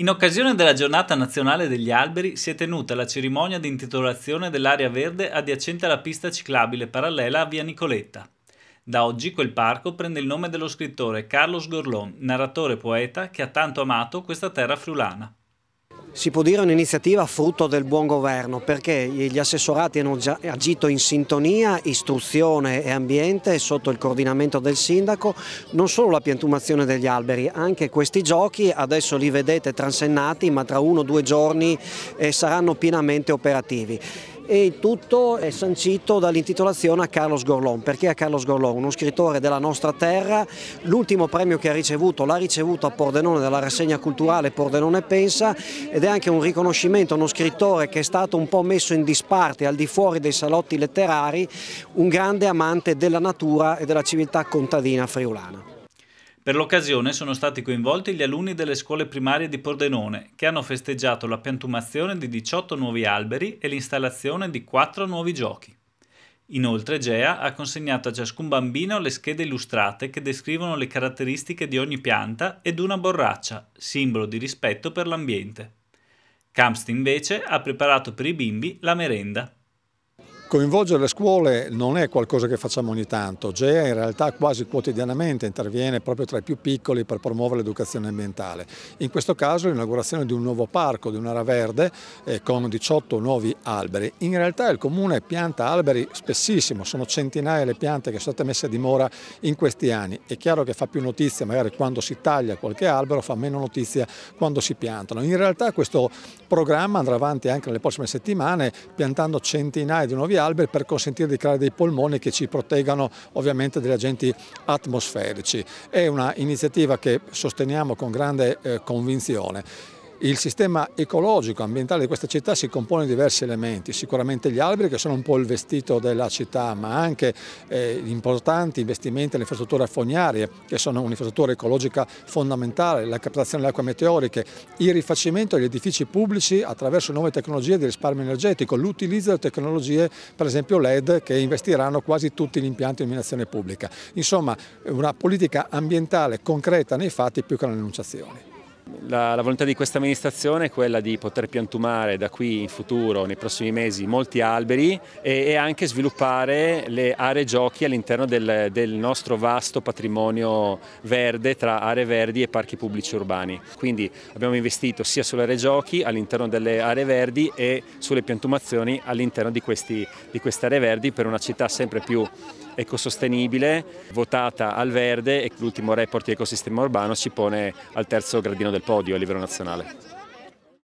In occasione della giornata nazionale degli alberi si è tenuta la cerimonia di intitolazione dell'area verde adiacente alla pista ciclabile parallela a via Nicoletta. Da oggi quel parco prende il nome dello scrittore Carlos Gorlon, narratore poeta che ha tanto amato questa terra friulana si può dire un'iniziativa frutto del buon governo perché gli assessorati hanno già agito in sintonia istruzione e ambiente sotto il coordinamento del sindaco, non solo la piantumazione degli alberi, anche questi giochi adesso li vedete transennati ma tra uno o due giorni eh, saranno pienamente operativi e tutto è sancito dall'intitolazione a Carlos Gorlon. Perché a Carlos Gorlon? Uno scrittore della nostra terra, l'ultimo premio che ha ricevuto l'ha ricevuto a Pordenone dalla rassegna culturale Pordenone Pensa ed è anche un riconoscimento a uno scrittore che è stato un po' messo in disparte al di fuori dei salotti letterari, un grande amante della natura e della civiltà contadina friulana. Per l'occasione sono stati coinvolti gli alunni delle scuole primarie di Pordenone, che hanno festeggiato la piantumazione di 18 nuovi alberi e l'installazione di 4 nuovi giochi. Inoltre GEA ha consegnato a ciascun bambino le schede illustrate che descrivono le caratteristiche di ogni pianta ed una borraccia, simbolo di rispetto per l'ambiente. Camst invece ha preparato per i bimbi la merenda. Coinvolgere le scuole non è qualcosa che facciamo ogni tanto, GEA in realtà quasi quotidianamente interviene proprio tra i più piccoli per promuovere l'educazione ambientale. In questo caso l'inaugurazione di un nuovo parco, di un'area verde eh, con 18 nuovi alberi. In realtà il comune pianta alberi spessissimo, sono centinaia le piante che sono state messe a dimora in questi anni. È chiaro che fa più notizia magari quando si taglia qualche albero, fa meno notizia quando si piantano. In realtà questo programma andrà avanti anche nelle prossime settimane piantando centinaia di nuovi alberi alberi per consentire di creare dei polmoni che ci proteggano ovviamente dagli agenti atmosferici. È un'iniziativa che sosteniamo con grande eh, convinzione. Il sistema ecologico, ambientale di questa città si compone di diversi elementi, sicuramente gli alberi che sono un po' il vestito della città, ma anche eh, importanti investimenti nelle infrastrutture fognarie, che sono un'infrastruttura ecologica fondamentale, la captazione delle acque meteoriche, il rifacimento degli edifici pubblici attraverso nuove tecnologie di risparmio energetico, l'utilizzo di tecnologie per esempio LED che investiranno quasi tutti gli impianti di illuminazione pubblica. Insomma, una politica ambientale concreta nei fatti più che nelle enunciazioni. La, la, volontà di questa amministrazione è quella di poter piantumare da qui in futuro, nei prossimi mesi, molti alberi e, e anche sviluppare le aree giochi all'interno del, del, nostro vasto patrimonio verde tra aree verdi e parchi pubblici urbani. Quindi abbiamo investito sia sulle aree giochi all'interno delle aree verdi e sulle piantumazioni all'interno di, di queste aree verdi per una città sempre più ecosostenibile, votata al verde e l'ultimo report di ecosistema urbano ci pone al terzo gradino del del podio a livello nazionale.